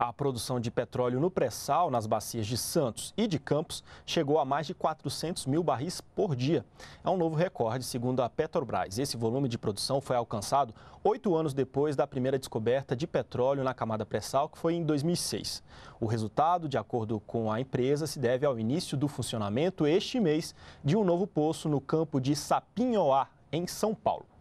A produção de petróleo no pré-sal, nas bacias de Santos e de Campos, chegou a mais de 400 mil barris por dia. É um novo recorde, segundo a Petrobras. Esse volume de produção foi alcançado oito anos depois da primeira descoberta de petróleo na camada pré-sal, que foi em 2006. O resultado, de acordo com a empresa, se deve ao início do funcionamento este mês de um novo poço no campo de Sapinhoá, em São Paulo.